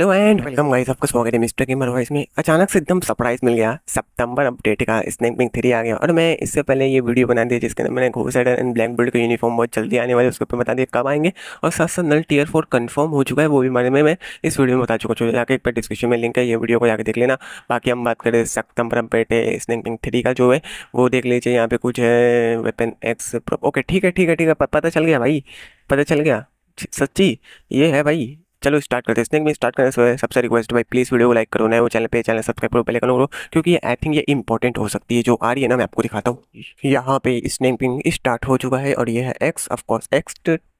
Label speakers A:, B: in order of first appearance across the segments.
A: hello and welcome guys आपका स्वागत है मिस्टर गेमर वॉइस में अचानक से एकदम सरप्राइज मिल गया सितंबर अपडेट का स्नैपिंग थ्री आ गया और मैं इससे पहले ये वीडियो बना दिया जिसके अंदर मैंने घोष एंड ब्लैक बोल्ड का यूनिफॉर्म बहुत जल्दी आने वाले उसके ऊपर बता दिया कब आएंगे और साथ साथ नल टीयर फोर कन्फर्म हो चुका है वो भी बारे में मैं इस वीडियो में बता चुका हूँ जाकर एक बार डिस्क्रिप्शन में लिंक है ये वीडियो को जाकर देख लेना बाकी हम बात करें सप्तम्बर अपडेट है स्नैपिंग थ्री का जो है वो देख लीजिए यहाँ पे कुछ है वेपन एक्स ओके ठीक है ठीक है ठीक है पता चल गया भाई पता चल गया सच्ची ये है भाई चलो स्टार्ट करते हैं स्नैक में स्टार्ट करने से सबसे रिक्वेस्ट भाई प्लीज़ वीडियो को लाइक करो नए चैनल पे चैनल सब्सक्राइब करो पहले करो क्योंकि आई थिंक ये इंपॉर्टेंट हो सकती है जो आ रही है ना मैं आपको दिखाता हूँ यहाँ पे स्नैपिंग स्टार्ट हो चुका है और ये है X of course X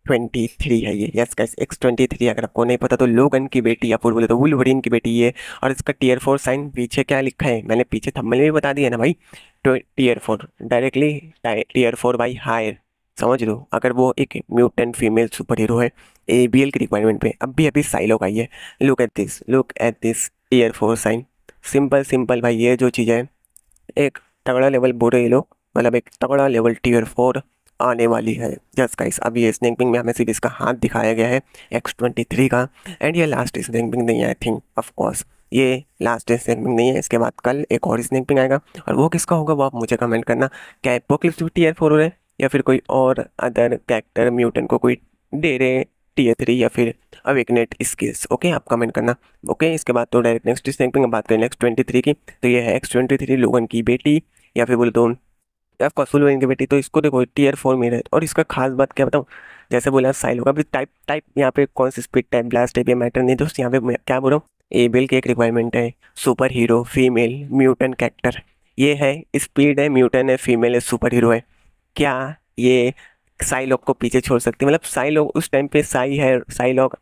A: twenty three है ये यस कैस एक्स ट्वेंटी थ्री अगर आपको नहीं पता तो लोगन की बेटी या फिर बोले तो वुलवरीन की बेटी है और इसका टीयर फोर साइन पीछे क्या लिखा है मैंने पीछे थम्बल में भी बता दिया ना भाई tier four directly tier four by higher समझ लो अगर वो एक म्यूटेंट फीमेल सुपर हीरो है ए बी एल की रिक्वायरमेंट पे अब भी अभी का आई है look at this look at this year four sign simple simple भाई ये जो चीज़ है एक तगड़ा लेवल बोरे रहे लोग मतलब एक तगड़ा लेवल टीयर फोर आने वाली है जस्ट गाइस अब ये स्नैक पिंग में हमें सिर्फ इसका हाथ दिखाया गया है एक्स ट्वेंटी थ्री का एंड ये लास्ट स्नैक पिंग नहीं है आई थिंक ऑफकोर्स ये लास्ट स्नैक पिंग नहीं है इसके बाद कल एक और स्नैक पिंग आएगा और वो किसका होगा वो आप मुझे कमेंट करना क्या वो टीयर फोर हो रहे हैं या फिर कोई और अदर कैरेक्टर म्यूटेंट को कोई दे रहे टी थ्री या फिर अवेकनेट स्किल्स ओके आप कमेंट करना ओके okay, इसके बाद तो डायरेक्ट नेक्स्ट स्टैंक पर बात करें नेक्स्ट ट्वेंटी थ्री की तो ये है एक्स ट्वेंटी थ्री लोगन की बेटी या फिर बोले तो ऑफकोर्स फुल की बेटी तो इसको देखो टीयर फोर रहा है और इसका खास बात क्या बताऊँ जैसे बोला साइलो का भी टाइप टाइप यहाँ पे कौन सी स्पीड टाइप ब्लास्ट टाइप ये मैटर नहीं दोस्त यहाँ पे मैं क्या बोल रहा हूँ बिल की एक रिक्वायरमेंट है super hero female mutant character ये है स्पीड है म्यूटन है फीमेल है सुपर हीरो है क्या ये साई लोग को पीछे छोड़ सकती है मतलब साई लोग उस टाइम पे साई है साई लोग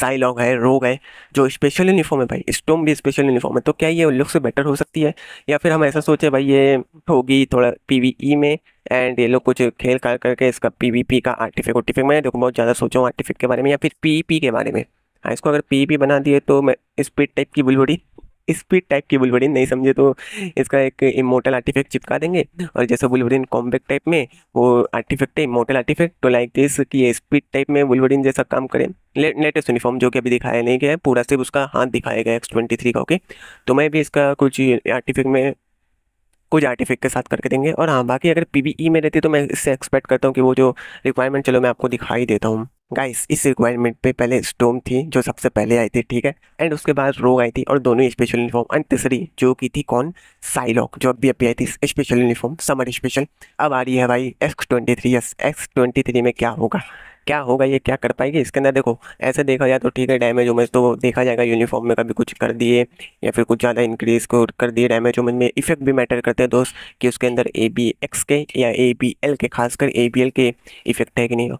A: साई लॉग है रोग है जो स्पेशल यूनिफॉर्म है भाई स्टोम भी स्पेशल यूनिफॉर्म है तो क्या ये उन लोग से बेटर हो सकती है या फिर हम ऐसा सोचे भाई ये होगी थोड़ा पीवीई e में एंड ये लोग कुछ खेल कर करके इसका पीवीपी का आर्टिफिक ओटिफिक मैंने देखो बहुत ज़्यादा सोचा हूँ आर्टिफिक के बारे में या फिर पी e के बारे में हाँ इसको अगर पी e बना दिए तो मैं स्पीड टाइप की बुलबुड़ी स्पीड टाइप की बुलबरीन नहीं समझे तो इसका एक इमोटल आर्टिफैक्ट चिपका देंगे और जैसा बुलबरीन कॉम्बैक्ट टाइप में वो आर्टिफैक्ट है इमोटल आर्टिफैक्ट तो लाइक दिस कि ये स्पीड टाइप में बुलबरीन जैसा काम करें ले, लेटेस्ट यूनिफॉर्म जो कि अभी दिखाया नहीं गया है पूरा सिर्फ उसका हाथ दिखाया गया एक्स ट्वेंटी थ्री का ओके तो मैं भी इसका कुछ आर्टिफिक्ट में कुछ आर्टिफिक के साथ करके देंगे और हाँ बाकी अगर पी में रहती तो मैं इससे एक्सपेक्ट करता हूँ कि वो जो रिक्वायरमेंट चलो मैं आपको दिखाई देता हूँ गाइस इस रिक्वायरमेंट पे पहले स्टोम थी जो सबसे पहले आई थी ठीक है एंड उसके बाद रोग आई थी और दोनों स्पेशल यूनिफॉर्म एंड तीसरी जो की थी कौन साइलॉक जो अभी अभी आई थी स्पेशल यूनिफॉर्म समर स्पेशल अब आ रही है भाई X twenty three yes X twenty three में क्या होगा क्या होगा ये क्या कर पाएगी इसके अंदर देखो ऐसे देखा जाए तो ठीक है डैमेज उमेज तो देखा जाएगा यूनिफॉर्म में कभी कुछ कर दिए या फिर कुछ ज़्यादा इंक्रीज कर दिए डैमेज उमेज में इफेक्ट भी मैटर करते हैं दोस्त कि उसके अंदर ए बी एक्स के या ए बी एल के खासकर ए बी एल के इफेक्ट है कि नहीं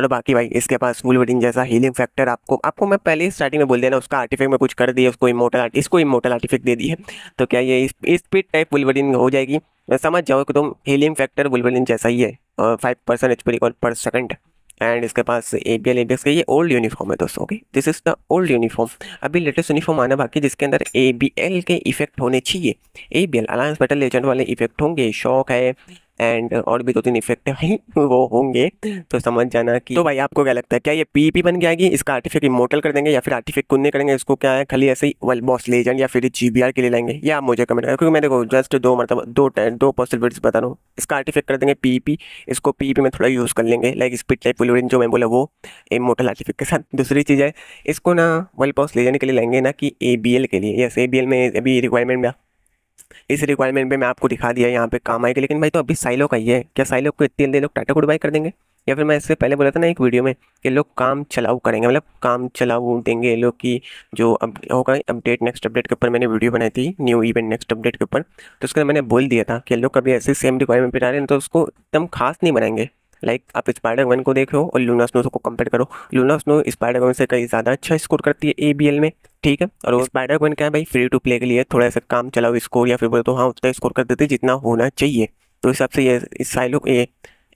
A: और बाकी भाई इसके पास फुल वेडिंग जैसा हीलिंग फैक्टर आपको आपको मैं पहले ही स्टार्टिंग में बोल देना उसका आर्टिफिक में कुछ कर दिया उसको इमोटल इसको इमोटल आर्टिफिक दे दिए तो क्या ये स्पीड टाइप वुलवरिन हो जाएगी समझ जाओ कि तुम हीलिंग फैक्टर वुलवरिन जैसा ही है five percent H P recall पर सेकंड एंड इसके पास A B L A B S का ये ओल्ड यूनिफॉर्म है दोस्तों okay this is the old uniform अभी लेटेस्ट यूनिफॉर्म आना बाकी जिसके अंदर ए बी एल के इफेक्ट होने चाहिए A B L alliance battle legend वाले इफेक्ट होंगे शॉक है एंड और भी दो तीन इफेक्ट हैं वो होंगे तो समझ जाना कि तो भाई आपको क्या लगता है क्या ये पी पी e बन गया आएगी इसका आर्टिफिक इमोटल कर देंगे या फिर आर्टिफिक कुन्ने करेंगे इसको क्या है खाली ऐसे ही वेल बॉस लेजेंड या फिर जी बी आर के लिए लाएंगे या आप मुझे कमेंट करें क्योंकि मैं देखो जस्ट दो मतलब दो दो पॉसिबिलिटीज बता रहा हूँ इसका आर्टिफिक कर देंगे पी पी e इसको पी पी e में थोड़ा यूज़ कर लेंगे लाइक स्पीड टाइप पुलोरिन जो मैं बोला वो इमोटल आर्टिफिक के साथ दूसरी चीज़ है इसको ना वेल बॉस लेजेंड के लिए लेंगे ना कि ए बी एल के लिए यस ए बी एल में अभी रिक्वायरमेंट में इस रिक्वायरमेंट में मैं आपको दिखा दिया यहाँ पे काम आएगा लेकिन भाई तो अभी साइलो का ही है क्या साइलो को इतनी जल्दी लोग टाटा गुड बाई कर देंगे या फिर मैं इससे पहले बोला था ना एक वीडियो में कि लोग काम चलाऊ करेंगे मतलब काम चलाऊ देंगे लोग की जो अब होगा अपडेट नेक्स्ट अपडेट के ऊपर मैंने वीडियो बनाई थी न्यू इवेंट नेक्स्ट अपडेट के ऊपर तो उसके मैंने बोल दिया था कि लोग कभी ऐसे सेम रिक्वायरमेंट पर आ रहे हैं तो उसको एकदम खास नहीं बनाएंगे लाइक like, आप स्पाइडर वन को देखो और लूना स्नो को कंपेयर करो लूना स्नो स्पाइडर वन से कहीं ज़्यादा अच्छा स्कोर करती है ए में ठीक है और वो स्पाइडर मैन क्या है भाई फ्री टू प्ले के लिए थोड़ा सा काम चलाओ स्कोर या फिर बोले तो हाँ उतना स्कोर कर देते जितना होना चाहिए तो इस हिसाब से ये इस साइलो ये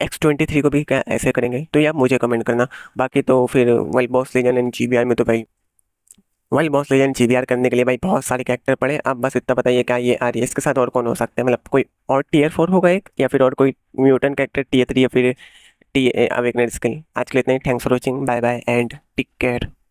A: एक्स ट्वेंटी थ्री को भी क्या ऐसे करेंगे तो ये आप मुझे कमेंट करना बाकी तो फिर while boss legion and G में तो भाई वाइल बॉस लेजन जी करने के लिए भाई बहुत सारे कैरेक्टर पड़े आप बस इतना बताइए क्या ये आर e के साथ और कौन हो सकते हैं मतलब कोई और टीयर फोर होगा एक या फिर और कोई म्यूटन कैरेक्टर टीयर थ्री या फिर टी अवेकनेस uh, के लिए आज के लिए इतना ही thanks for watching bye bye and take care